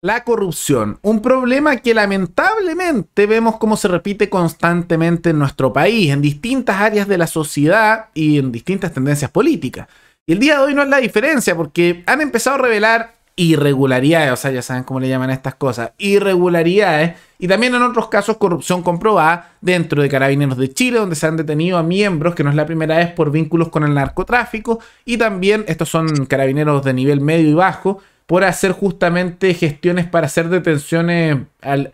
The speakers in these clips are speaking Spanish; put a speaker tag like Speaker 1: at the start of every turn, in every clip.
Speaker 1: La corrupción, un problema que lamentablemente vemos cómo se repite constantemente en nuestro país, en distintas áreas de la sociedad y en distintas tendencias políticas. Y el día de hoy no es la diferencia porque han empezado a revelar irregularidades, o sea, ya saben cómo le llaman estas cosas, irregularidades y también en otros casos corrupción comprobada dentro de Carabineros de Chile, donde se han detenido a miembros, que no es la primera vez, por vínculos con el narcotráfico y también estos son carabineros de nivel medio y bajo por hacer justamente gestiones para hacer detenciones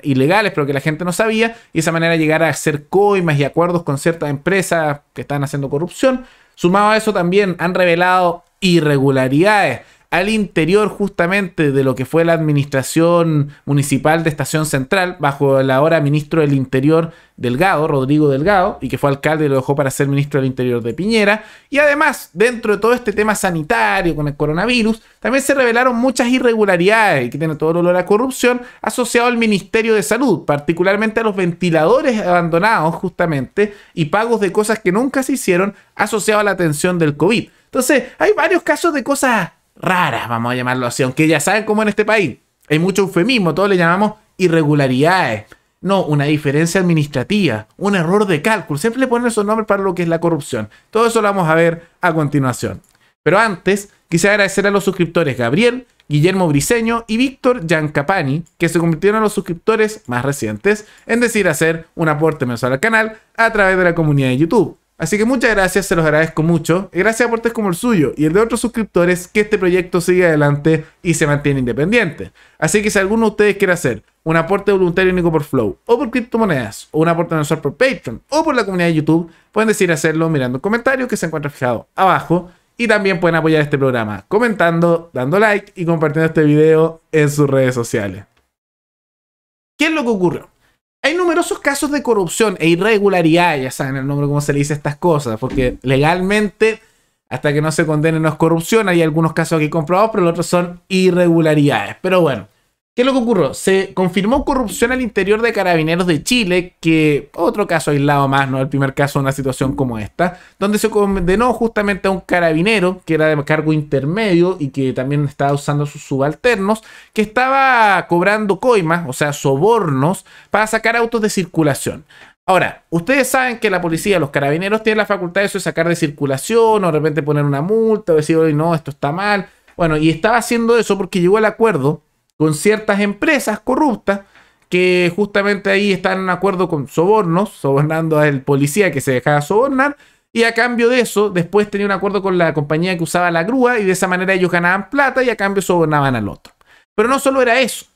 Speaker 1: ilegales, pero que la gente no sabía, y de esa manera llegar a hacer coimas y acuerdos con ciertas empresas que están haciendo corrupción. Sumado a eso también han revelado irregularidades al interior justamente de lo que fue la administración municipal de Estación Central, bajo el ahora ministro del Interior Delgado, Rodrigo Delgado, y que fue alcalde y lo dejó para ser ministro del Interior de Piñera. Y además, dentro de todo este tema sanitario con el coronavirus, también se revelaron muchas irregularidades que tiene todo el olor a corrupción asociado al Ministerio de Salud, particularmente a los ventiladores abandonados justamente y pagos de cosas que nunca se hicieron asociado a la atención del COVID. Entonces, hay varios casos de cosas raras, vamos a llamarlo así, aunque ya saben cómo en este país hay mucho eufemismo, todos le llamamos irregularidades. No, una diferencia administrativa, un error de cálculo. Siempre le ponen esos nombres para lo que es la corrupción. Todo eso lo vamos a ver a continuación. Pero antes, quise agradecer a los suscriptores Gabriel, Guillermo Briseño y Víctor Giancapani, que se convirtieron en los suscriptores más recientes, en decir, hacer un aporte mensual al canal a través de la comunidad de YouTube. Así que muchas gracias, se los agradezco mucho. gracias a aportes como el suyo y el de otros suscriptores que este proyecto sigue adelante y se mantiene independiente. Así que si alguno de ustedes quiere hacer un aporte voluntario único por Flow o por criptomonedas o un aporte mensual por Patreon o por la comunidad de YouTube, pueden decir hacerlo mirando un comentario que se encuentra fijado abajo. Y también pueden apoyar este programa comentando, dando like y compartiendo este video en sus redes sociales. ¿Qué es lo que ocurre? Hay numerosos casos de corrupción e irregularidades, ya saben el nombre como se le dice estas cosas, porque legalmente, hasta que no se condene no es corrupción, hay algunos casos aquí comprobados, pero los otros son irregularidades. Pero bueno, ¿Qué es lo que ocurrió? Se confirmó corrupción al interior de Carabineros de Chile, que otro caso aislado más, no el primer caso de una situación como esta, donde se condenó justamente a un carabinero que era de cargo intermedio y que también estaba usando sus subalternos, que estaba cobrando coimas, o sea, sobornos, para sacar autos de circulación. Ahora, ustedes saben que la policía, los carabineros, tienen la facultad de eso de sacar de circulación o de repente poner una multa o decir, oye, no, esto está mal. Bueno, y estaba haciendo eso porque llegó el acuerdo con ciertas empresas corruptas que justamente ahí están en acuerdo con sobornos, sobornando al policía que se dejaba sobornar, y a cambio de eso, después tenía un acuerdo con la compañía que usaba la grúa, y de esa manera ellos ganaban plata y a cambio sobornaban al otro. Pero no solo era eso,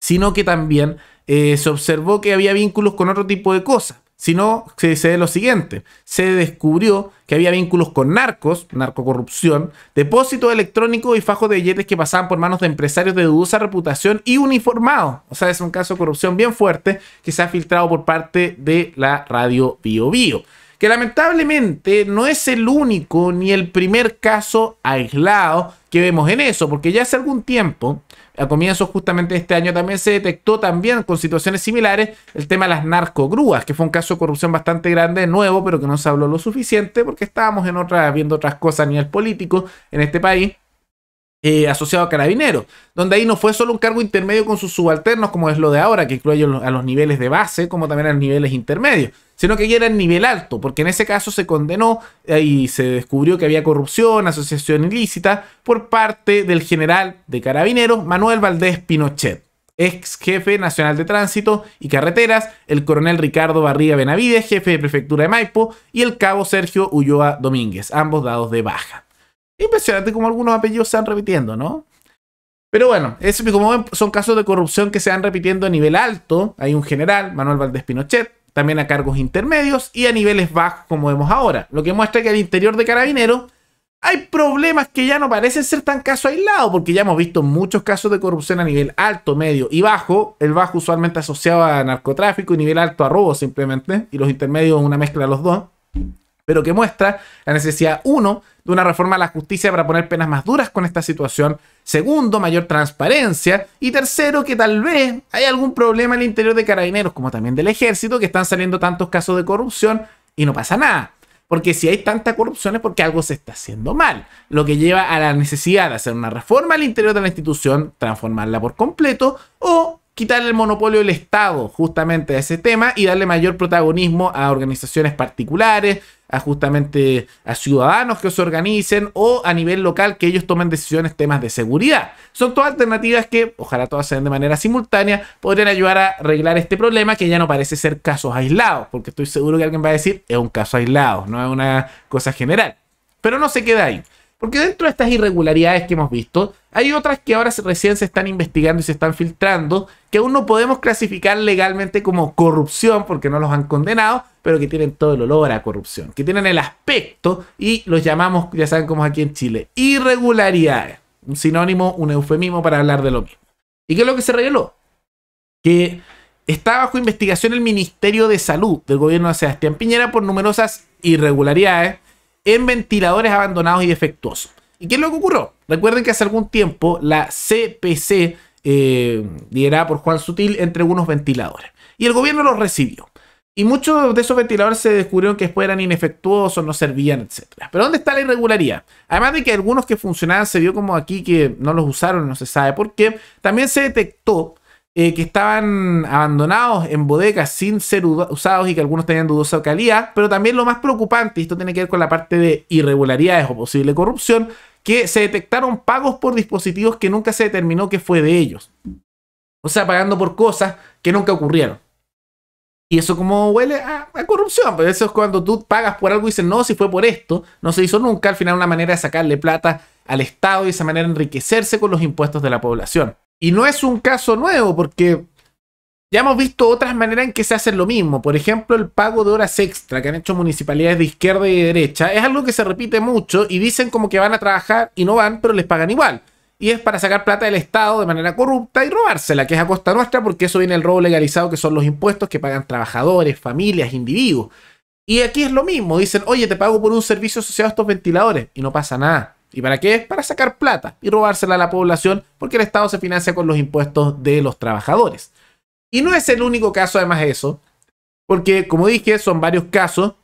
Speaker 1: sino que también eh, se observó que había vínculos con otro tipo de cosas sino que se ve lo siguiente. Se descubrió que había vínculos con narcos, narcocorrupción, depósitos electrónicos y fajos de billetes que pasaban por manos de empresarios de dudosa reputación y uniformados. O sea, es un caso de corrupción bien fuerte que se ha filtrado por parte de la radio Bio Bio. Que lamentablemente no es el único ni el primer caso aislado ¿Qué vemos en eso? Porque ya hace algún tiempo, a comienzos justamente de este año, también se detectó también con situaciones similares el tema de las narcogrúas, que fue un caso de corrupción bastante grande, nuevo, pero que no se habló lo suficiente porque estábamos en otras, viendo otras cosas a nivel político en este país. Eh, asociado a carabineros, donde ahí no fue solo un cargo intermedio con sus subalternos, como es lo de ahora, que incluye a los niveles de base, como también a los niveles intermedios, sino que ya era en nivel alto, porque en ese caso se condenó eh, y se descubrió que había corrupción, asociación ilícita, por parte del general de carabineros Manuel Valdés Pinochet ex jefe nacional de tránsito y carreteras, el coronel Ricardo Barriga Benavides, jefe de prefectura de Maipo, y el cabo Sergio Ulloa Domínguez, ambos dados de baja. Impresionante como algunos apellidos se van repitiendo, ¿no? Pero bueno, es, como son casos de corrupción que se van repitiendo a nivel alto. Hay un general, Manuel Valdés Pinochet, también a cargos intermedios y a niveles bajos como vemos ahora, lo que muestra que al interior de Carabineros hay problemas que ya no parecen ser tan caso aislados porque ya hemos visto muchos casos de corrupción a nivel alto, medio y bajo, el bajo usualmente asociado a narcotráfico y nivel alto a robo simplemente, y los intermedios una mezcla de los dos pero que muestra la necesidad, uno, de una reforma a la justicia para poner penas más duras con esta situación, segundo, mayor transparencia, y tercero, que tal vez hay algún problema al interior de carabineros, como también del ejército, que están saliendo tantos casos de corrupción y no pasa nada. Porque si hay tanta corrupción es porque algo se está haciendo mal, lo que lleva a la necesidad de hacer una reforma al interior de la institución, transformarla por completo o Quitar el monopolio del Estado justamente a ese tema y darle mayor protagonismo a organizaciones particulares, a justamente a ciudadanos que se organicen o a nivel local que ellos tomen decisiones temas de seguridad. Son todas alternativas que, ojalá todas se den de manera simultánea, podrían ayudar a arreglar este problema que ya no parece ser casos aislados, porque estoy seguro que alguien va a decir, es un caso aislado, no es una cosa general. Pero no se queda ahí. Porque dentro de estas irregularidades que hemos visto, hay otras que ahora recién se están investigando y se están filtrando que aún no podemos clasificar legalmente como corrupción porque no los han condenado, pero que tienen todo el olor a corrupción, que tienen el aspecto y los llamamos, ya saben cómo es aquí en Chile, irregularidades. Un sinónimo, un eufemismo para hablar de lo mismo. ¿Y qué es lo que se reveló? Que está bajo investigación el Ministerio de Salud del gobierno de Sebastián Piñera por numerosas irregularidades en ventiladores abandonados y defectuosos. ¿Y qué es lo que ocurrió? Recuerden que hace algún tiempo la CPC eh, liderada por Juan Sutil, entre unos ventiladores. Y el gobierno los recibió. Y muchos de esos ventiladores se descubrieron que después eran inefectuosos, no servían, etc. Pero ¿dónde está la irregularidad? Además de que algunos que funcionaban se vio como aquí que no los usaron, no se sabe por qué, también se detectó eh, que estaban abandonados en bodegas sin ser usados y que algunos tenían dudosa calidad, pero también lo más preocupante, y esto tiene que ver con la parte de irregularidades o posible corrupción, que se detectaron pagos por dispositivos que nunca se determinó que fue de ellos. O sea, pagando por cosas que nunca ocurrieron. Y eso como huele a, corrupción, pero pues eso es cuando tú pagas por algo y dices, no, si fue por esto, no se hizo nunca, al final una manera de sacarle plata al Estado y de esa manera enriquecerse con los impuestos de la población. Y no es un caso nuevo, porque ya hemos visto otras maneras en que se hace lo mismo. Por ejemplo, el pago de horas extra que han hecho municipalidades de izquierda y de derecha. Es algo que se repite mucho y dicen como que van a trabajar y no van, pero les pagan igual. Y es para sacar plata del Estado de manera corrupta y robársela, que es a costa nuestra, porque eso viene el robo legalizado, que son los impuestos que pagan trabajadores, familias, individuos. Y aquí es lo mismo. Dicen, oye, te pago por un servicio asociado a estos ventiladores. Y no pasa nada. ¿Y para qué? Para sacar plata y robársela a la población, porque el Estado se financia con los impuestos de los trabajadores. Y no es el único caso, además, eso. Porque, como dije, son varios casos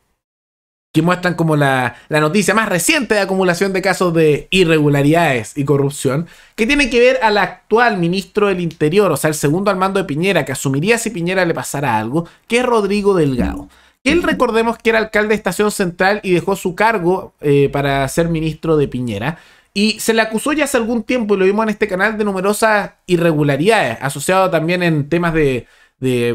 Speaker 1: que muestran como la, noticia más reciente de acumulación de casos de irregularidades y corrupción, que tiene que ver al actual ministro del Interior, o sea, el segundo al mando de Piñera, que asumiría si Piñera le pasara algo, que es Rodrigo Delgado. él recordemos que era alcalde de Estación Central y dejó su cargo eh, para ser ministro de Piñera. Y se le acusó ya hace algún tiempo, y lo vimos en este canal, de numerosas irregularidades, asociado también en temas de,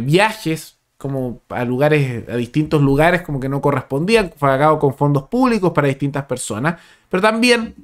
Speaker 1: viajes, como a lugares, a distintos lugares como que no correspondían, pagado con fondos públicos para distintas personas, pero también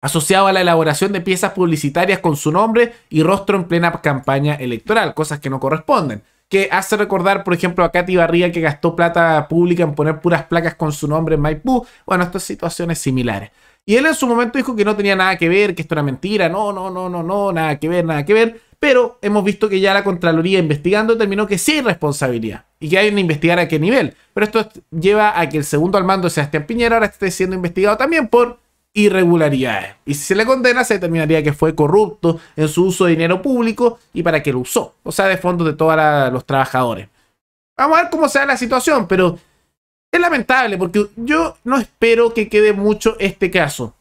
Speaker 1: asociado a la elaboración de piezas publicitarias con su nombre y rostro en plena campaña electoral, cosas que no corresponden. Que hace recordar, por ejemplo, a Katy Barriga que gastó plata pública en poner puras placas con su nombre en Maipú. Bueno, estas situaciones similares. Y él en su momento dijo que no tenía nada que ver, que esto era mentira, no, no, no, no, no, nada que ver, nada que ver. Pero hemos visto que ya la Contraloría investigando determinó que sí responsabilidad y que hay que investigar a qué nivel. Pero esto lleva a que el segundo al mando, Sebastián Piñera, ahora esté siendo investigado también por irregularidades. Y si se le condena, se determinaría que fue corrupto en su uso de dinero público y para qué lo usó. O sea, de fondos de todos los trabajadores. Vamos a ver cómo sea la situación, pero es lamentable porque yo no espero que quede mucho este caso.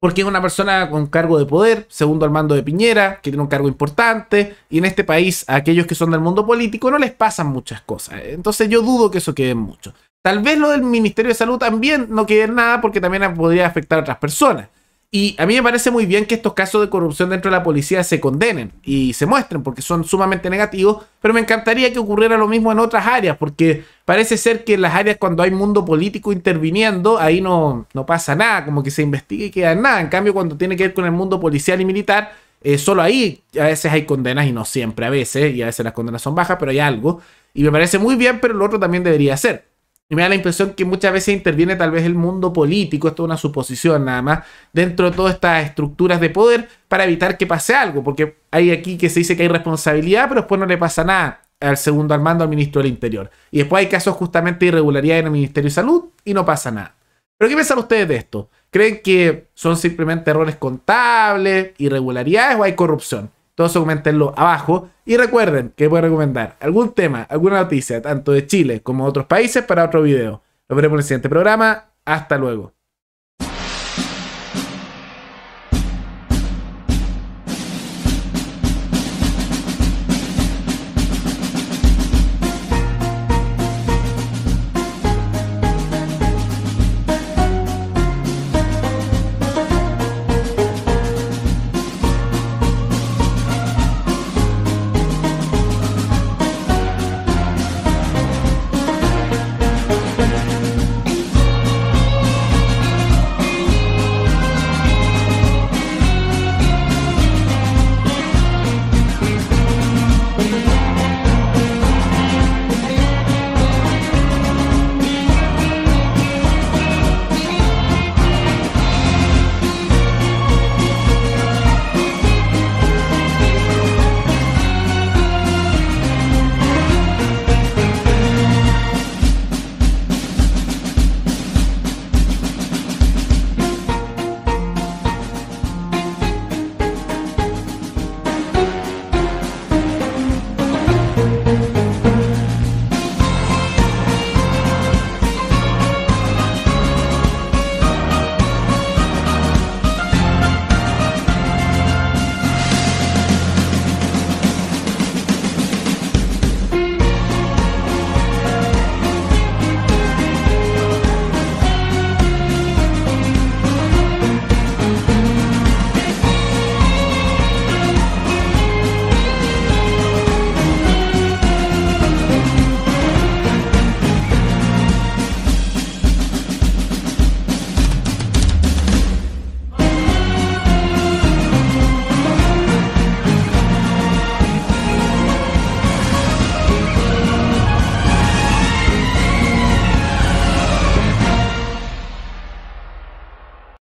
Speaker 1: Porque es una persona con cargo de poder, segundo al mando de Piñera, que tiene un cargo importante, y en este país a aquellos que son del mundo político no les pasan muchas cosas. Entonces yo dudo que eso quede mucho. Tal vez lo del Ministerio de Salud también no quede nada porque también podría afectar a otras personas. Y a mí me parece muy bien que estos casos de corrupción dentro de la policía se condenen y se muestren porque son sumamente negativos, pero me encantaría que ocurriera lo mismo en otras áreas porque parece ser que en las áreas cuando hay mundo político interviniendo, ahí no, no pasa nada, como que se investiga y queda nada. En cambio, cuando tiene que ver con el mundo policial y militar, eh, solo ahí a veces hay condenas y no siempre, a veces, y a veces las condenas son bajas, pero hay algo. Y me parece muy bien, pero lo otro también debería ser. Y me da la impresión que muchas veces interviene tal vez el mundo político, esto es una suposición nada más, dentro de todas estas estructuras de poder para evitar que pase algo, porque hay aquí que se dice que hay responsabilidad, pero después no le pasa nada al segundo al mando, al ministro del Interior. Y después hay casos justamente de irregularidad en el Ministerio de Salud y no pasa nada. Pero ¿qué piensan ustedes de esto? ¿Creen que son simplemente errores contables, irregularidades o hay corrupción? Todos comentenlo abajo. Y recuerden que pueden recomendar algún tema, alguna noticia, tanto de Chile como de otros países, para otro video. Nos veremos en el siguiente programa. Hasta luego.